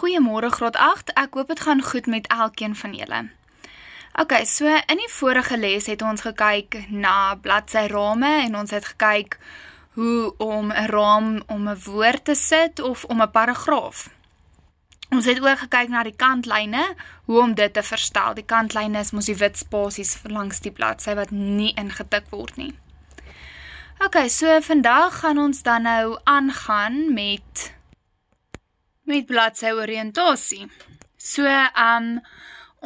Goeiemôre Graad 8. Ek hoop dit gaan goed met elkeen van julle. OK, so in die vorige les het ons gekyk na bladsyrame en ons het gekyk hoe om 'n raam om 'n woord te sit of om 'n paragraaf. Ons het ook gekyk na die kantlyne, hoe om dit te verstel. Die kantlyne is mos die wit spasies langs die bladsy wat nie ingetik word nie. OK, so vandag gaan ons dan nou aangaan met met bladsy oriëntasie. So, ehm um,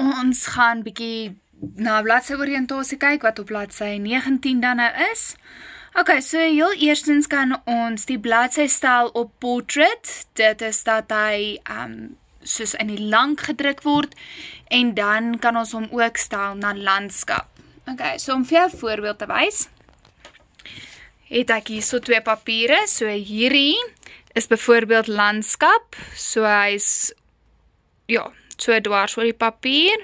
ons gaan bietjie na bladsy oriëntasie kyk wat op bladsy 19 dan nou is. OK, so heel eerstens kan ons die bladsy stel op portrait. Dit is dat hy ehm um, soos in die lank gedruk word en dan kan ons hom ook stel na landskap. OK, so om vir jou 'n voorbeeld te wys, het ek hierso twee papiere, so hierdie is byvoorbeeld landskap, so hy's ja, so dwars oor die papier.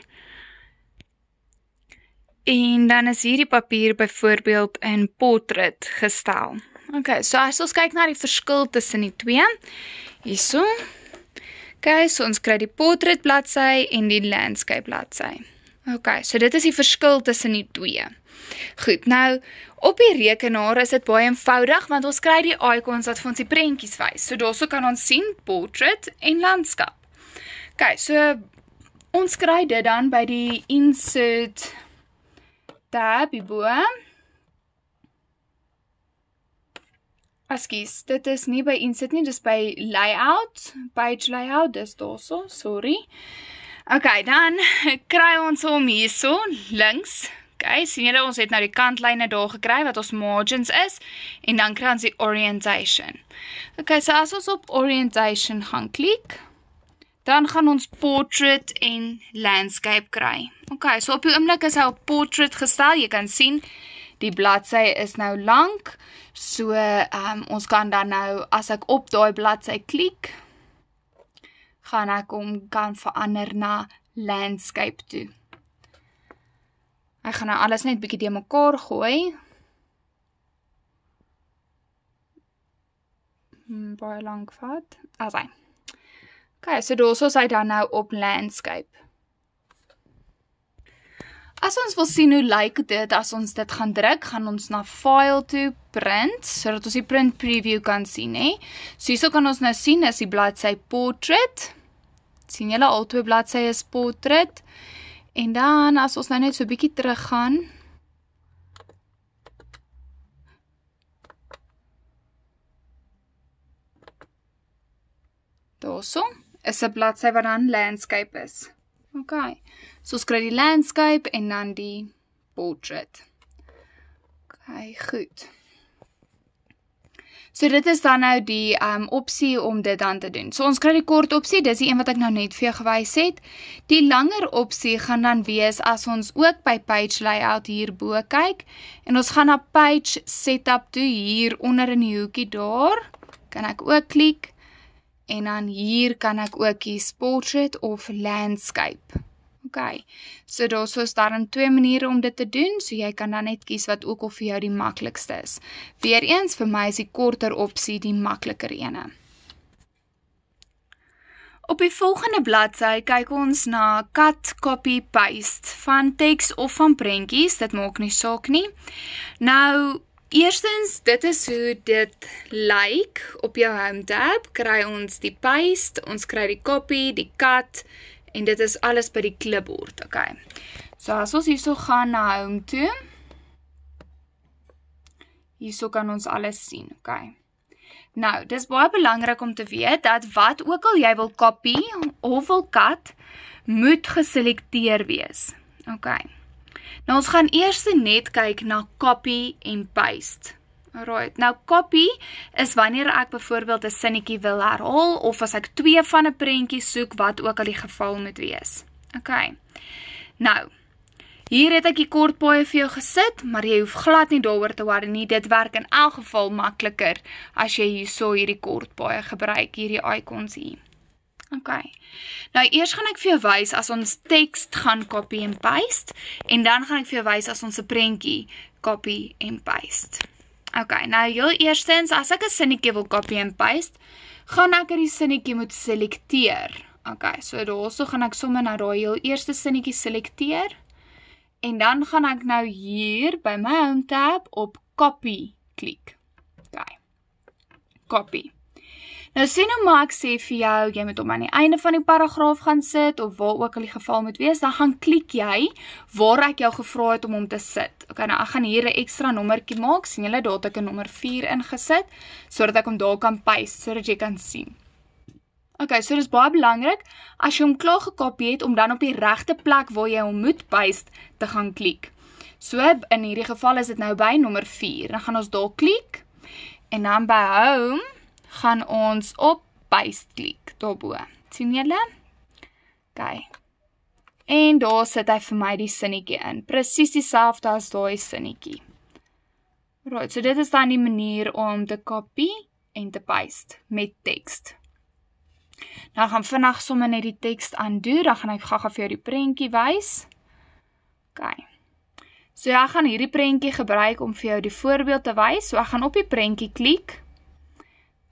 En dan is hierdie papier byvoorbeeld in portret gestel. OK, so as ons kyk na die verskil tussen die twee, hierso. OK, so ons kry die portret bladsy en die landskap bladsy. OK, so dit is die verskil tussen die twee. Goed, nou op die rekenaar is dit baie eenvoudig want ons kry die icons wat vir ons die prentjies wys. So daarso kan ons sien portrait en landskap. OK, so ons kry dit dan by die insert tab bo. Askies, dit is nie by insert nie, dis by layout, page layout, dis daarso, sorry. Ok, dan kry ons hom hierso links. Ok, sien julle ons het nou die kantlyne daar gekry wat ons margins is en dan kry ons die orientation. Ok, so as ons op orientation gaan klik, dan gaan ons portrait en landscape kry. Ok, so op die oomblik is hy op portrait gestel. Jy kan sien die bladsy is nou lank. So, ehm um, ons kan dan nou as ek op daai bladsy klik, gaan ek hom kan verander na landscape toe. Ek gaan nou alles net bietjie te mekaar gooi. Hmm, baie lank vat. Asai. OK, so dis ons hy dan nou op landscape. As ons wil sien hoe lyk like dit as ons dit gaan druk, gaan ons na file toe print sodat ons die print preview kan sien, hè. So hierso kan ons nou sien as die bladsy portrait sien julle al twee bladsye spotret. En dan as ons nou net so bietjie teruggaan Daarso is 'n bladsy wat dan landscape is. OK. So ons kry die landscape en dan die portrait. OK, goed. So dit is dan nou die um opsie om dit dan te doen. So ons kry die kort opsie, dis die een wat ek nou net vir jou gewys het. Die langer opsie gaan dan wees as ons ook by page layout hierbo kyk en ons gaan na page setup toe hier onder in die hoekie daar. Kan ek ook klik en dan hier kan ek ook kies portrait of landscape. Ok, so daar soos daarin twee maniere om dit te doen, so jy kan dan net kies wat ook al vir jou die makkelijkste is. Weereens, vir my is die korter optie die makkeliker ene. Op die volgende bladzij kyk ons na cut, copy, paste van tekst of van prentjies, dit maak nie saak nie. Nou, eerstens, dit is hoe dit like op jou home tab, kry ons die paste, ons kry die copy, die cut, die paste, en dit is alles by die klipbord, oké. Okay. So as ons hierso gaan na home toe, hierso kan ons alles sien, oké. Okay. Nou, dis baie belangrik om te weet dat wat ook al jy wil copy of wil cut, moet geselekteer wees. Oké. Okay. Nou ons gaan eers net kyk na copy en paste. Right. Nou copy is wanneer ek byvoorbeeld 'n sinnetjie wil herhaal of as ek twee van 'n prentjie soek wat ook al die geval moet wees. Okay. Nou Hier het ek die kortpaaie vir jou gesit, maar jy hoef glad nie daaroor te worry nie. Dit werk in elk geval makliker as jy hierso hierdie kortpaaie gebruik, hierdie icons hier. OK. Nou eers gaan ek vir jou wys as ons teks gaan copy en paste en dan gaan ek vir jou wys as ons 'n prentjie copy en paste. OK, nou heel eerstens, as ek 'n sinnetjie wil copy and paste, gaan ek hierdie sinnetjie moet selekteer. OK, so daarso gaan ek sommer na nou daai heel eerste sinnetjie selekteer. En dan gaan ek nou hier by my home tab op copy klik. OK. Copy. Nou sê nou maar ek sê vir jou jy moet hom aan die einde van die paragraaf gaan sit of waar ook al die geval moet wees, dan gaan klik jy waar ek jou gevra het om hom te sit. Okay, nou ek gaan hier 'n ekstra nommertjie maak. sien julle daar het ek 'n nommer 4 ingesit sodat ek hom daar kan paste sodat jy kan sien. Oké, okay, so dis baie belangrik as jy hom klaar gekopie het om dan op die regte plek waar jy hom moet paste te gaan klik. So in hierdie geval is dit nou by nommer 4. Dan gaan ons daar klik en dan by home gaan ons op paste klik daarbo. sien julle? OK. En daar sit hy vir my die sinnetjie in. Presies dieselfde as daai sinnetjie. Right, so dit is dan die manier om te copy en te paste met teks. Nou gaan vinnig sommer net die teks aandoen, dan gaan ek gaga vir jou die prentjie wys. OK. So ek gaan hierdie prentjie gebruik om vir jou die voorbeeld te wys. So ek gaan op die prentjie klik.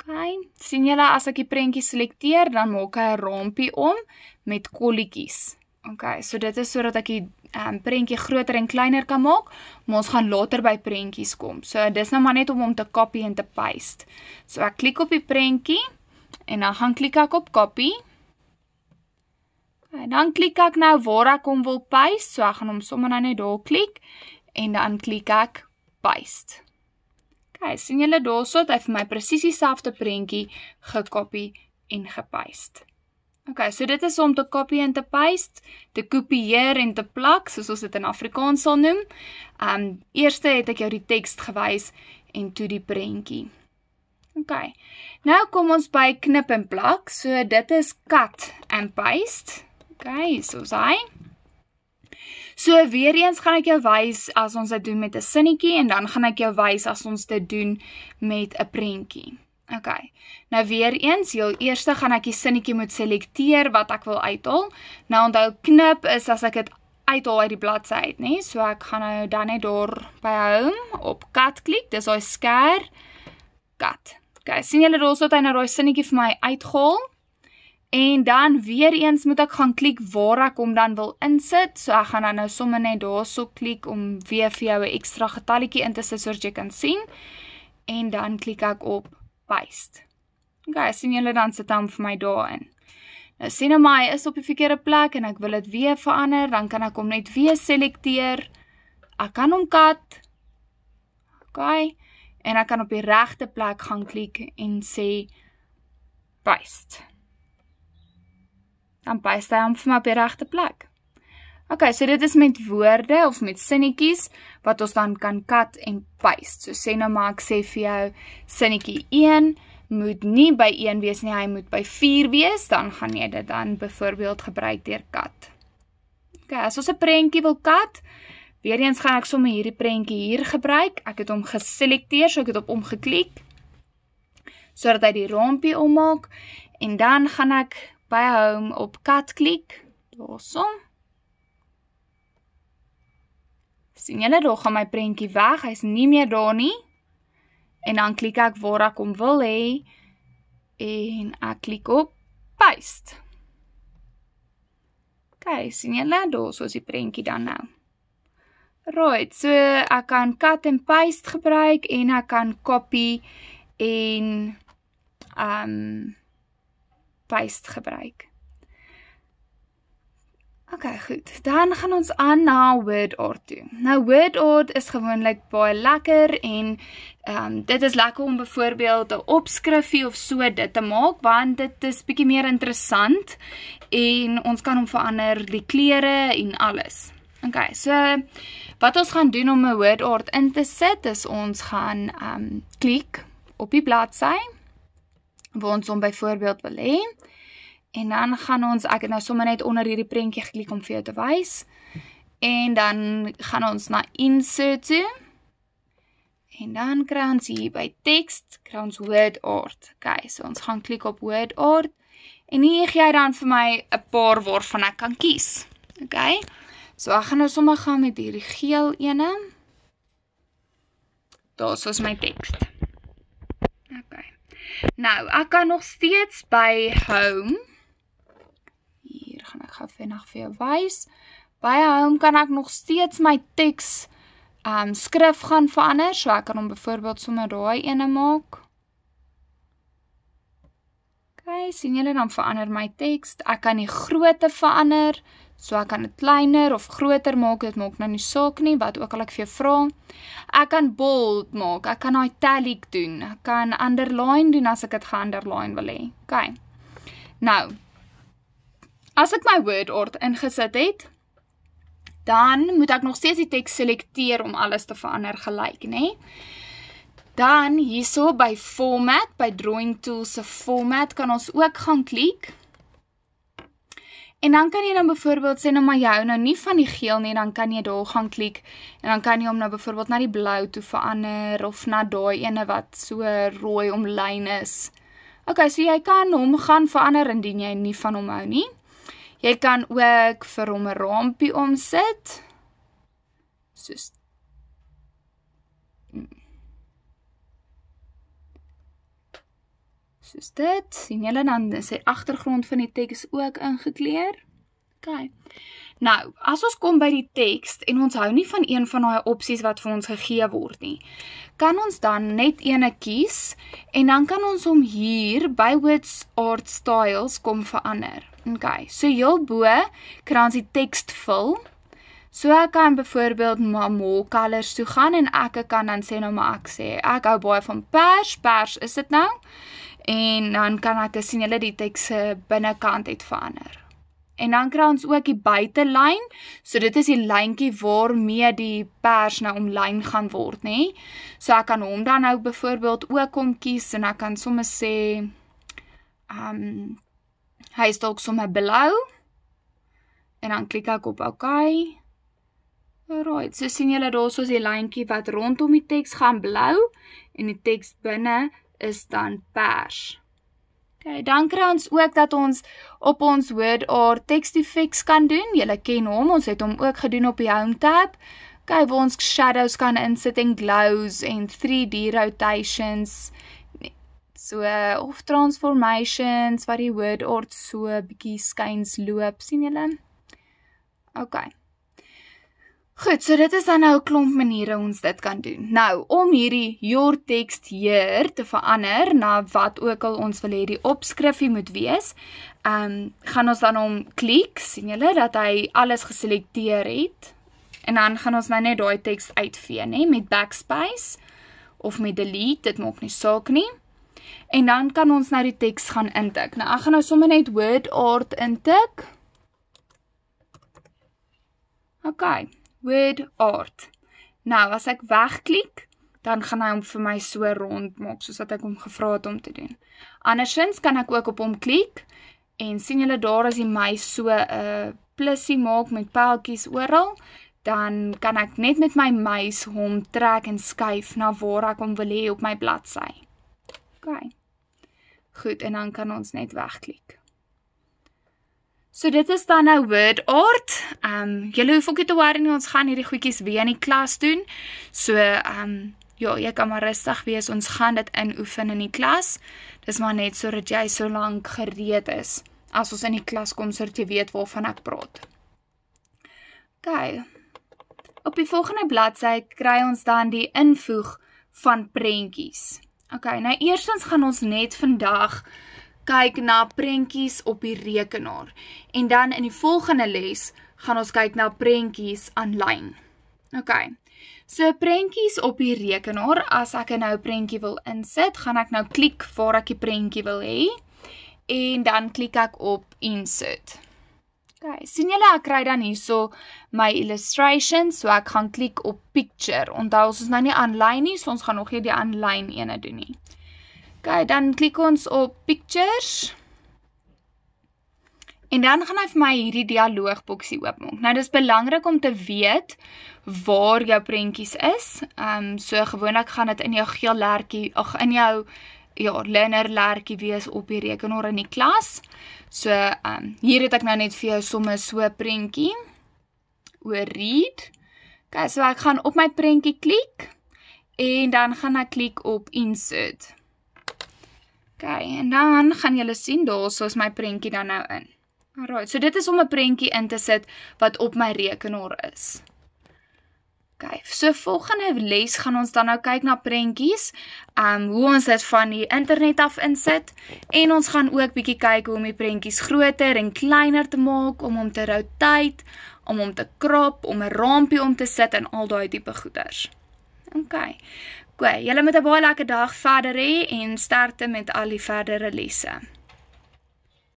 Okay. sien julle as ek die prentjie selekteer, dan maak hy 'n rompie om met kolletjies. Okay, so dit is sodat ek die um, prentjie groter en kleiner kan maak, maar ons gaan later by prentjies kom. So dis nou maar net om hom te copy en te paste. So ek klik op die prentjie en dan gaan klik ek op copy. En dan klik ek nou waar ek hom wil paste, so ek gaan hom sommer nou net daar klik en dan klik ek paste. Okay, sien julle daar so dat hy vir my presies dieselfde prentjie gekopie en gepaste. Okay, so dit is om te copy en te paste, te kopieer en te plak, soos ons dit in Afrikaans sal noem. Um eerste het ek jou die teks gewys en toe die prentjie. Okay. Nou kom ons by knip en plak. So dit is cut and paste. Okay, so's hy. So weer eens gaan ek jou wys as ons dit doen met 'n sinnetjie en dan gaan ek jou wys as ons dit doen met 'n prentjie. Oké. Okay. Nou weer eens, heel eers gaan ek die sinnetjie moet selekteer wat ek wil uithaal. Nou onthou knip is as ek dit uithaal uit die bladsy uit, nê? So ek gaan nou dan net daar by home op cut klik. Dis daai skêr cut. Okay, sien julle daarsoos dat hy nou daai sinnetjie vir my uithaal? En dan weer eens moet ek gaan klik waar ek hom dan wil insit. So ek gaan dan nou sommer net daarso klik om weer vir jou 'n ekstra getalletjie in te sit sodat jy kan sien. En dan klik ek op paste. OK, sien julle dan sit hom vir my daarin. Nou sien nou my is op die verkeerde plek en ek wil dit weer verander, dan kan ek hom net weer selekteer. Ek kan hom kat. OK. En ek kan op die regte plek gaan klik en sê paste dan paste hy hom vir my op die regte plek. OK, so dit is met woorde of met sinnetjies wat ons dan kan kat en paste. So sê nou maar ek sê vir jou sinnetjie 1 moet nie by 1 wees nie, hy moet by 4 wees, dan gaan jy dit dan byvoorbeeld gebruik deur kat. OK, as ons 'n prentjie wil kat, weer eens gaan ek sommer hierdie prentjie hier gebruik. Ek het hom geselekteer, so ek het op hom geklik sodat hy die rompie ommaak en dan gaan ek by home op cut klik. Daarsom. sien julle daar gaan my prentjie weg. Hy's nie meer daar nie. En dan klik ek waar ek hom wil hê en ek klik op paste. OK, sien julle daar soos die prentjie dan nou. Right, so ek kan cut and paste gebruik en ek kan copy en ehm um, paste gebruik. OK, goed. Dan gaan ons aan na WordArt toe. Nou WordArt is gewoonlik baie lekker en ehm um, dit is lekker om byvoorbeeld 'n opskrifie of so dit te maak want dit is bietjie meer interessant en ons kan hom verander die kleure en alles. OK, so wat ons gaan doen om 'n WordArt in te sit is ons gaan ehm um, klik op die bladsy waar ons hom byvoorbeeld wil hê. En dan gaan ons ek het nou sommer net onder hierdie prentjie geklik om vir jou te wys. En dan gaan ons na insert toe. En dan kry ons hier by tekst, kry ons word art. OK, so ons gaan klik op word art en hier gee hy dan vir my 'n paar waarvan ek kan kies. OK. So ek gaan nou sommer gaan met hierdie geel ene. Daar's ons my teks. OK. Nou, ek kan nog steeds by home hier gaan ek gou vinnig vir jou wys. By home kan ek nog steeds my teks um skrif gaan verander, so ek kan hom byvoorbeeld sommer daai ene maak. OK, sien julle dan verander my teks. Ek kan die grootte verander. So ek kan dit kleiner of groter maak, dit maak nou nie saak nie wat ook al ek vir jou vra. Ek kan bold maak, ek kan italic doen, ek kan underline doen as ek dit ge-underline wil hê. OK. Nou as ek my word ord ingesit het, dan moet ek nog steeds die teks selekteer om alles te verander gelyk, nê? Dan hierso by format, by drawing tools se format kan ons ook gaan klik. En dan kan jy dan byvoorbeeld sê nou maar jy hou nou nie van die geel nie, dan kan jy daar gaan klik en dan kan jy hom nou byvoorbeeld na die blou toe verander of na daai ene wat so rooi omlyn is. OK, so jy kan hom gaan verander indien jy nie van hom hou nie. Jy kan ook vir hom 'n rampie omsit. Soos soos dit. sien julle dan sy agtergrond van die teks ook ingekleur. OK. Nou, as ons kom by die teks en ons hou nie van een van daai opsies wat vir ons gegee word nie, kan ons dan net eene kies en dan kan ons hom hier by Words Art Styles kom verander. OK. So heel bo kan ons die teks vul. So ek kan byvoorbeeld mamo colors toe gaan en ek kan dan sê nou maar ek sê ek hou baie van pers, pers is dit nou? en dan kan ek sien hulle die teks se eh, binnekant het verander. En dan kry ons ook die buitelyn. So dit is die lyntjie waarmee die pers nou omlyn gaan word, nê? So ek kan hom dan nou byvoorbeeld ook om kies en ek kan sommer sê ehm um, hy is dalk sommer blou. En dan klik ek op OK. Alright, so sien julle daar's ons die lyntjie wat rondom die teks gaan blou en die teks binne is dan pers. OK, dan kry ons ook dat ons op ons Word or Text Effects kan doen. Julle ken hom, ons het hom ook gedoen op die Home tab. OK, waar ons shadows kan insit en glows en 3D rotations so of transformations wat die Word or so 'n bietjie skuins loop, sien julle? OK. Goed, so dit is dan nou 'n klomp maniere ons dit kan doen. Nou, om hierdie your text hier te verander na wat ook al ons wil hê die opskrifie moet wees, ehm um, gaan ons dan hom klik, sien julle dat hy alles geselekteer het. En dan gaan ons nou net daai teks uitvee, nê, met backspace of met delete, dit maak nie saak nie. En dan kan ons nou die teks gaan intik. Nou ek gaan nou sommer net word art intik. OK word art. Nou as ek wegklik, dan gaan hy hom vir my so rond maak soos wat ek hom gevra het om te doen. Andersins kan ek ook op hom klik en sien julle daar is die my so 'n uh, eh, plussie maak met pelletjies oral, dan kan ek net met my muis hom trek en skuif na waar ek hom wil hê op my bladsy. OK. Goed en dan kan ons net wegklik. So dit is dan nou word art. Ehm um, julle hoef ook nie te worry nie, ons gaan hierdie goedjies weer in die klas doen. So ehm um, ja, jy kan maar rustig wees, ons gaan dit inoefen in die klas. Dis maar net sodat jy so lank gereed is as ons in die klas kom sodat jy weet waarvan ek praat. OK. Op die volgende bladsy kry ons dan die invoeg van prentjies. OK, nou eerstens gaan ons net vandag kyk na prentjies op die rekenaar. En dan in die volgende les gaan ons kyk na prentjies aanlyn. OK. So prentjies op die rekenaar, as ek nou 'n prentjie wil insit, gaan ek nou klik waar ek die prentjie wil hê en dan klik ek op insert. OK. sien julle ek kry dan hierso my illustration, so ek gaan klik op picture. Onthou ons is nou nie aanlyn nie, so ons gaan nog nie die aanlyn ene doen nie. Okay, dan klik ons op pictures. En dan gaan hy vir my hierdie dialoogboksie oopmaak. Nou dis belangrik om te weet waar jou prentjies is. Ehm um, so gewoonlik gaan dit in jou geel lertjie, ag in jou ja, learner lertjie wees op die rekenaar in die klas. So ehm um, hier het ek nou net vir jou somme so 'n prentjie oor read. Okay, so ek gaan op my prentjie klik en dan gaan ek klik op insert. OK, en dan gaan julle sien daar sou is my prentjie dan nou in. Alraight, so dit is om 'n prentjie in te sit wat op my rekenaar is. OK, so volgende les gaan ons dan nou kyk na prentjies, um hoe ons dit van die internet af insit en ons gaan ook bietjie kyk hoe om die prentjies groter en kleiner te maak om om te rotate, om om te krap, om 'n rampie om te sit en al daai tipe goeders. OK. Goeie, julle moet 'n baie lekker dag verder hê en sterkte met al die verdere lesse.